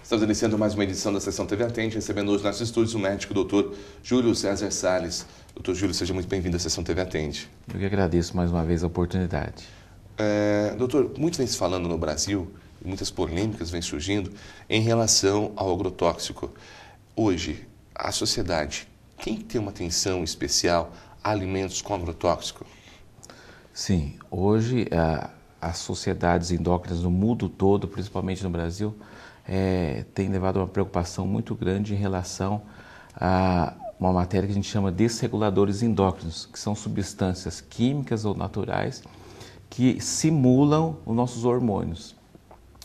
Estamos iniciando mais uma edição da Sessão TV Atende, recebendo hoje nossos estúdios o médico doutor Júlio César Salles. Doutor Júlio, seja muito bem-vindo à Sessão TV Atende. Eu que agradeço mais uma vez a oportunidade. É, doutor, muito vem se falando no Brasil, muitas polêmicas vêm surgindo em relação ao agrotóxico. Hoje, a sociedade tem que ter uma atenção especial a alimentos com agrotóxico? Sim, hoje as sociedades endócrinas no mundo todo, principalmente no Brasil, é, tem levado a uma preocupação muito grande em relação a uma matéria que a gente chama desreguladores endócrinos, que são substâncias químicas ou naturais que simulam os nossos hormônios.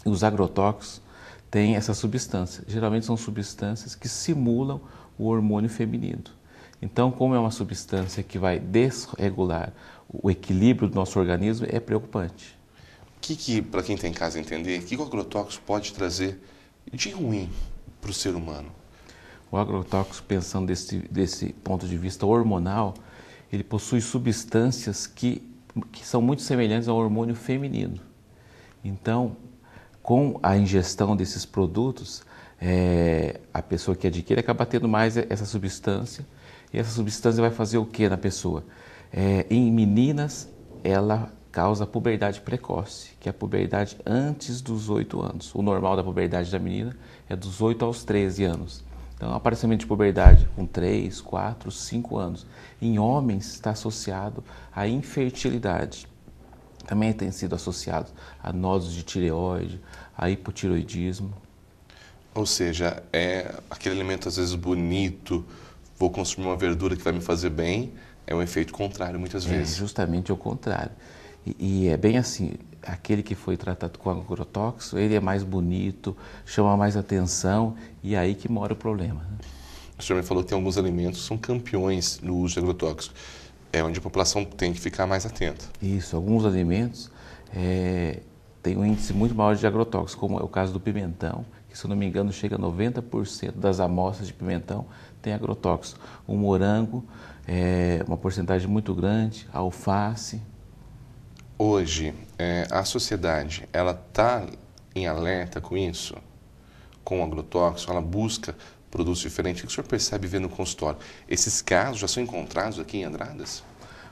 Os agrotóxicos têm essas substâncias. Geralmente são substâncias que simulam o hormônio feminino. Então, como é uma substância que vai desregular o equilíbrio do nosso organismo, é preocupante que, que para quem tem tá casa entender, o que o agrotóxico pode trazer de ruim para o ser humano? O agrotóxico, pensando desse, desse ponto de vista hormonal, ele possui substâncias que, que são muito semelhantes ao hormônio feminino. Então, com a ingestão desses produtos, é, a pessoa que adquire acaba tendo mais essa substância. E essa substância vai fazer o que na pessoa? É, em meninas, ela causa a puberdade precoce, que é a puberdade antes dos 8 anos. O normal da puberdade da menina é dos 8 aos 13 anos. Então, é aparecimento de puberdade com 3, 4, 5 anos. Em homens está associado à infertilidade. Também tem sido associado a nódulos de tireoide, a hipotiroidismo. Ou seja, é aquele alimento às vezes bonito, vou consumir uma verdura que vai me fazer bem, é um efeito contrário muitas é, vezes. É justamente o contrário. E, é bem assim, aquele que foi tratado com agrotóxico, ele é mais bonito, chama mais atenção e é aí que mora o problema. Né? O senhor me falou que tem alguns alimentos que são campeões no uso de agrotóxico. É onde a população tem que ficar mais atenta. Isso, alguns alimentos é, têm um índice muito maior de agrotóxicos, como é o caso do pimentão, que se eu não me engano chega a 90% das amostras de pimentão tem agrotóxico. O morango, é, uma porcentagem muito grande, a alface, hoje é, a sociedade ela está em alerta com isso, com o agrotóxico, ela busca produtos diferentes. O que o senhor percebe vendo no consultório? Esses casos já são encontrados aqui em Andradas?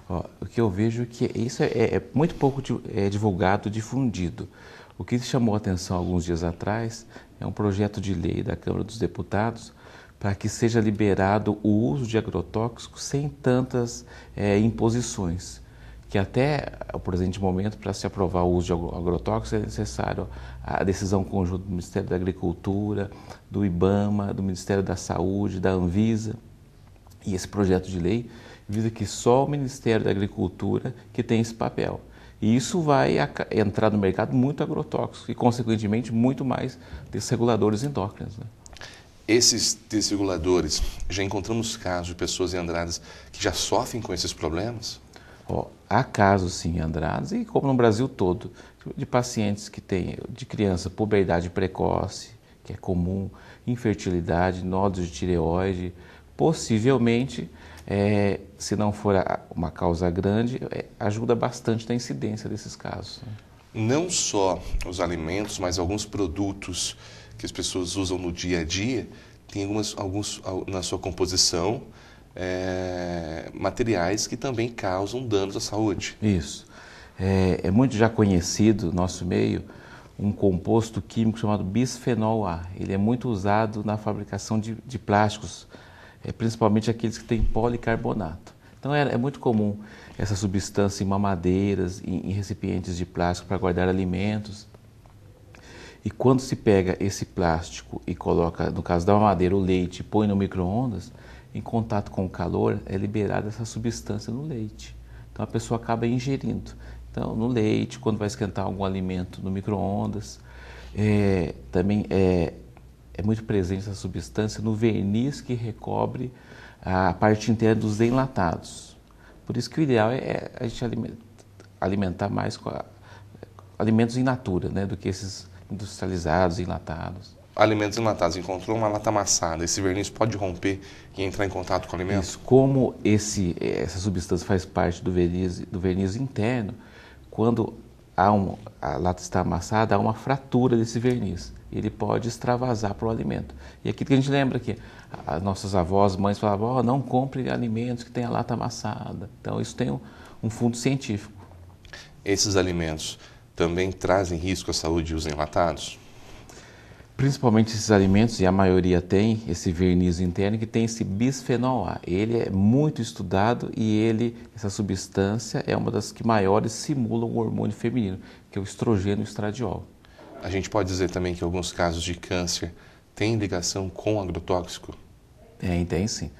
Ó, o que eu vejo é que isso é, é muito pouco é, divulgado, difundido. O que chamou a atenção alguns dias atrás é um projeto de lei da Câmara dos Deputados para que seja liberado o uso de agrotóxicos sem tantas é, imposições que até o presente momento, para se aprovar o uso de agrotóxicos, é necessário a decisão conjunta do Ministério da Agricultura, do IBAMA, do Ministério da Saúde, da Anvisa. E esse projeto de lei visa que só o Ministério da Agricultura que tem esse papel. E isso vai entrar no mercado muito agrotóxico e, consequentemente, muito mais desreguladores endócrinos. Né? Esses desreguladores, já encontramos casos de pessoas em Andradas que já sofrem com esses problemas? Ó, há casos, sim, em e como no Brasil todo, de pacientes que têm, de criança, puberdade precoce, que é comum, infertilidade, nódulos de tireoide, possivelmente, é, se não for uma causa grande, é, ajuda bastante na incidência desses casos. Né? Não só os alimentos, mas alguns produtos que as pessoas usam no dia a dia, tem algumas, alguns na sua composição é, materiais que também causam danos à saúde. Isso. É, é, muito já conhecido no nosso meio um composto químico chamado bisfenol A. Ele é muito usado na fabricação de, de plásticos, é, principalmente aqueles que têm policarbonato. Então é, é, muito comum essa substância em mamadeiras, em, em recipientes de plástico para guardar alimentos. E quando se pega esse plástico e coloca, no caso da mamadeira, o leite e põe no micro-ondas, em contato com o calor, é liberada essa substância no leite. Então a pessoa acaba ingerindo. Então, no leite, quando vai esquentar algum alimento no micro-ondas, é, também é, é muito presente essa substância no verniz que recobre a parte interna dos enlatados. Por isso que o ideal é, é a gente alimentar mais com a, alimentos in natura, né, do que esses industrializados, enlatados alimentos enlatados, encontrou uma lata amassada, esse verniz pode romper e entrar em contato com o alimento? Isso, como esse, essa substância faz parte do verniz, do verniz interno, quando há um, a lata está amassada, há uma fratura desse verniz. Ele pode extravasar para o alimento. E aqui que a gente lembra que as nossas avós, mães falavam, oh, não compre alimentos que tenham lata amassada. Então, isso tem um, um fundo científico. Esses alimentos também trazem risco à saúde os enlatados? Principalmente esses alimentos, e a maioria tem esse verniz interno que tem esse bisfenol A. Ele é muito estudado e ele, essa substância é uma das que maiores simulam o hormônio feminino, que é o estrogênio estradiol. A gente pode dizer também que alguns casos de câncer têm ligação com agrotóxico? Tem, é, tem sim.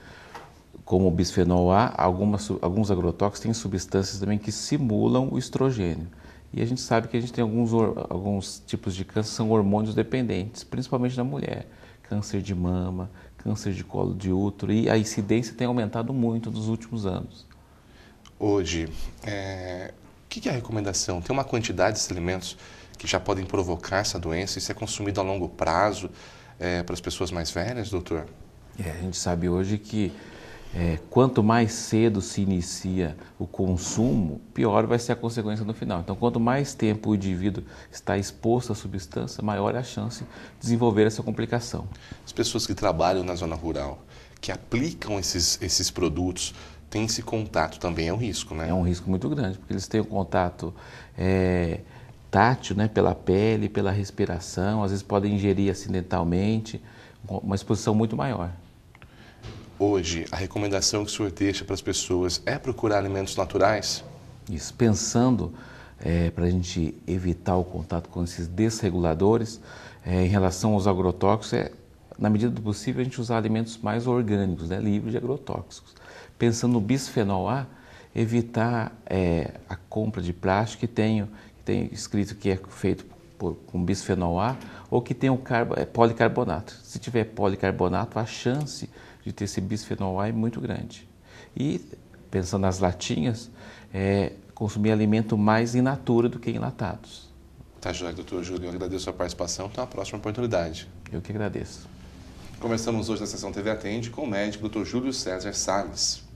Como o bisfenol A, algumas, alguns agrotóxicos têm substâncias também que simulam o estrogênio. E a gente sabe que a gente tem alguns, alguns tipos de câncer são hormônios dependentes, principalmente na mulher. Câncer de mama, câncer de colo de útero, e a incidência tem aumentado muito nos últimos anos. Hoje, é... o que é a recomendação? Tem uma quantidade desses alimentos que já podem provocar essa doença? Isso é consumido a longo prazo é, para as pessoas mais velhas, doutor? É, a gente sabe hoje que é, quanto mais cedo se inicia o consumo, pior vai ser a consequência no final. Então, quanto mais tempo o indivíduo está exposto à substância, maior é a chance de desenvolver essa complicação. As pessoas que trabalham na zona rural, que aplicam esses, esses produtos, têm esse contato também, é um risco, né? É um risco muito grande, porque eles têm o um contato. É, tátil, né, pela pele, pela respiração, às vezes podem ingerir acidentalmente, uma exposição muito maior hoje, a recomendação que o senhor deixa para as pessoas é procurar alimentos naturais? Isso, pensando é, para a gente evitar o contato com esses desreguladores, é, em relação aos agrotóxicos, é, na medida do possível, a gente usar alimentos mais orgânicos, né, livres de agrotóxicos. Pensando no bisfenol A, evitar é, a compra de plástico que tem, tem escrito que é feito por, com bisfenol A ou que tenham é, policarbonato. Se tiver policarbonato, a chance de ter esse bisfenol A é muito grande. E, pensando nas latinhas, é, consumir alimento mais in natura do que enlatados. Tá, joia, doutor Júlio, eu agradeço a sua participação. Até uma próxima oportunidade. Eu que agradeço. Começamos hoje na sessão TV Atende com o médico Dr. Júlio César Salles.